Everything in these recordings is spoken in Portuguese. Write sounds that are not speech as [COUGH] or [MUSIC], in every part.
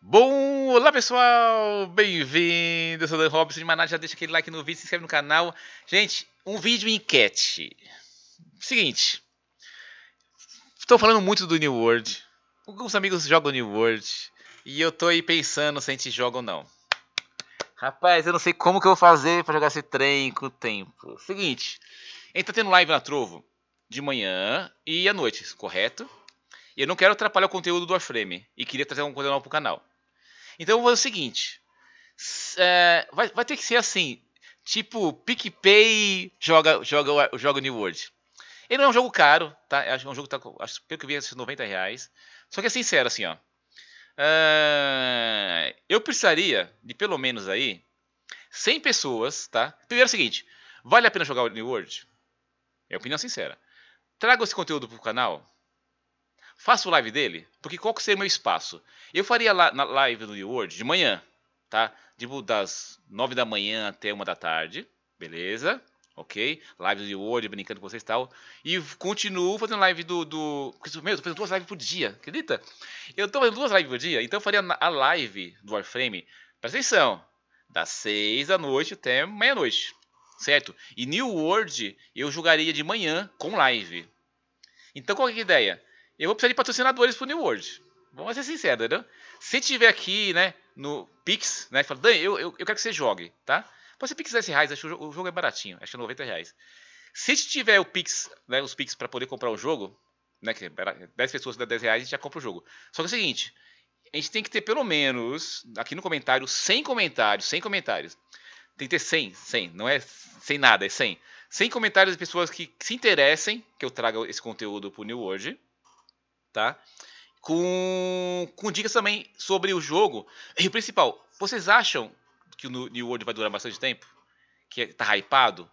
Bom, olá pessoal, bem-vindo, eu sou o Dan Robson de Maná, já deixa aquele like no vídeo, se inscreve no canal. Gente, um vídeo enquete. Seguinte, estou falando muito do New World, alguns amigos jogam New World, e eu tô aí pensando se a gente joga ou não. Rapaz, eu não sei como que eu vou fazer para jogar esse trem com o tempo. Seguinte, a gente tá tendo live na Trovo de manhã e à noite, correto? E eu não quero atrapalhar o conteúdo do Warframe. E queria trazer alguma conteúdo novo pro canal. Então eu vou fazer o seguinte. É, vai, vai, ter que ser assim. Tipo, PicPay joga, joga, joga New World. Ele não é um jogo caro, tá? É um jogo que tá, acho, pelo que eu vi, é 90 reais. Só que é sincero, assim, ó. Uh, eu precisaria de pelo menos aí 100 pessoas, tá? Primeiro é o seguinte, vale a pena jogar o New World? É opinião sincera. Trago esse conteúdo pro canal? Faço live dele, porque qual que seria o meu espaço? Eu faria na live do Word de manhã, tá? Tipo das 9 da manhã até 1 da tarde, beleza? Ok? Live do Word, brincando com vocês e tal. E continuo fazendo live do. do... Meu, tô fazendo duas lives por dia, acredita? Eu tô fazendo duas lives por dia, então eu faria a live do Warframe, presta atenção, das 6 da noite até meia-noite, certo? E New World eu jogaria de manhã com live. Então qual é a ideia? eu vou precisar de patrocinadores pro New World. Vamos ser sinceros, entendeu? Se tiver aqui, né, no Pix, né, fala, Dan, eu, eu, eu, quero que você jogue, tá? Pode ser Pix 10 reais, acho que o jogo é baratinho, acho que é 90 reais. Se tiver o Pix, né, os Pix para poder comprar o jogo, né, que 10 é pessoas dá 10 reais, a gente já compra o jogo. Só que é o seguinte, a gente tem que ter pelo menos, aqui no comentário, 100 comentários, 100 comentários. Tem que ter 100, 100, não é sem nada, é 100. 100 comentários de pessoas que se interessem que eu traga esse conteúdo pro New World, tá? Com, com dicas também sobre o jogo. E o principal, vocês acham que o New World vai durar bastante tempo? Que tá hypado?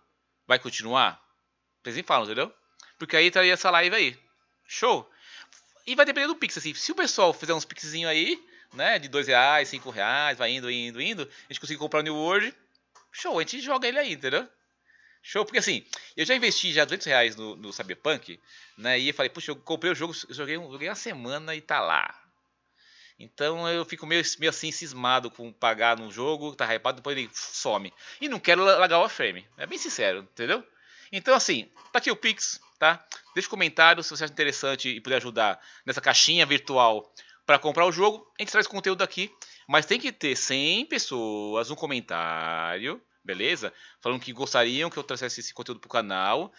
Vai continuar? Vocês nem falam, entendeu? Porque aí traria essa live aí. Show! E vai depender do Pix, assim. Se o pessoal fizer uns pixzinho aí, né? De dois reais, cinco reais, vai indo, indo, indo. A gente conseguir comprar o New World. Show, a gente joga ele aí, entendeu? Show, porque assim, eu já investi já 200 reais no, no Cyberpunk, né? E eu falei, puxa, eu comprei o jogo, joguei, joguei uma semana e tá lá. Então eu fico meio, meio assim cismado com pagar num jogo, tá hypado, depois ele some. E não quero largar o frame. É bem sincero, entendeu? Então assim, tá aqui o Pix, tá? Deixa um comentário se você acha interessante e puder ajudar nessa caixinha virtual para comprar o jogo. A gente traz conteúdo aqui, mas tem que ter 100 pessoas, um comentário beleza? Falando que gostariam que eu trouxesse esse conteúdo pro canal,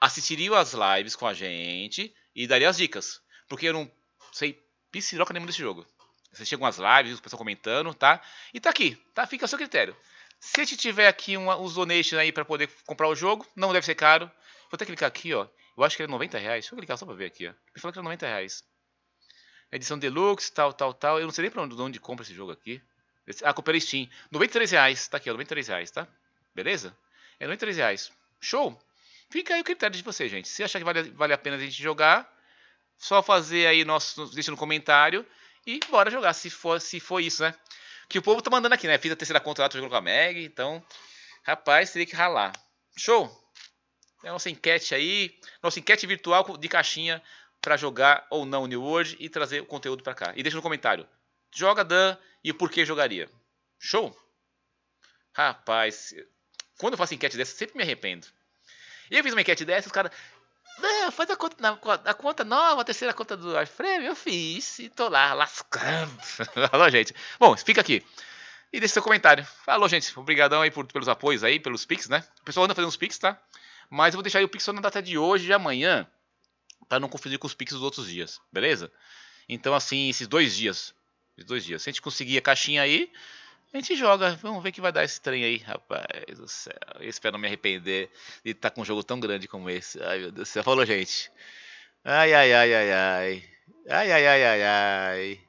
assistiriam as lives com a gente e daria as dicas. Porque eu não sei pisciroca nem desse jogo. Vocês chegam às lives, o pessoal comentando, tá? E tá aqui, tá? Fica a seu critério. Se a gente tiver aqui uma, os donations aí para poder comprar o jogo, não deve ser caro. Vou até clicar aqui, ó. Eu acho que era 90 reais. Deixa eu clicar só pra ver aqui, ó. Ele falou que era 90 reais. Edição deluxe, tal, tal, tal. Eu não sei nem pra onde, onde compra esse jogo aqui. Ah, comprei Steam. 93 reais. Tá aqui, ó, 93 reais, tá? Beleza? É 93 reais. Show! Fica aí o critério de você, gente. Se achar que vale, vale a pena a gente jogar, só fazer aí nosso. Deixa no comentário e bora jogar, se for, se for isso, né? Que o povo tá mandando aqui, né? Fiz a terceira conta lá, tô jogando com a Meg, então. Rapaz, teria que ralar. Show! É a nossa enquete aí, nossa enquete virtual de caixinha para jogar ou não New World e trazer o conteúdo para cá. E deixa no comentário. Joga Dan e por que jogaria. Show? Rapaz, quando eu faço enquete dessa, sempre me arrependo. E eu fiz uma enquete dessa, os caras. Não, faz a conta, a conta nova, a terceira conta do iframe. Eu fiz e tô lá lascando. [LAUGHS] falou gente. Bom, fica aqui. E deixa seu comentário. Falou, gente. Obrigadão aí por, pelos apoios aí, pelos pics, né? O pessoal anda fazendo os pics, tá? Mas eu vou deixar aí o pix só na data de hoje e amanhã, para não confundir com os pics dos outros dias, beleza? Então, assim, esses dois dias, de dois dias. Se a gente conseguir a caixinha aí, a gente joga. Vamos ver que vai dar esse trem aí, rapaz do céu. Eu espero não me arrepender de estar com um jogo tão grande como esse. Ai, meu Deus do céu. Falou, gente. Ai, ai, ai, ai, ai. Ai, ai, ai, ai, ai.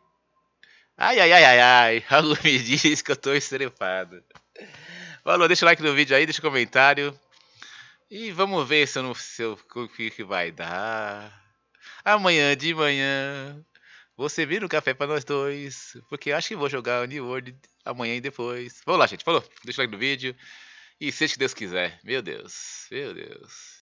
Ai, ai, ai, ai, ai. [LAUGHS] Algo me diz que eu tô estrepado. Falou, deixa o like no vídeo aí, deixa o comentário. E vamos ver se eu não, se eu, o que vai dar. Amanhã de manhã. Você vira um café para nós dois, porque acho que vou jogar New World amanhã e depois. Vamos lá, gente. Falou. Deixa o like no vídeo. E seja o que Deus quiser. Meu Deus. Meu Deus.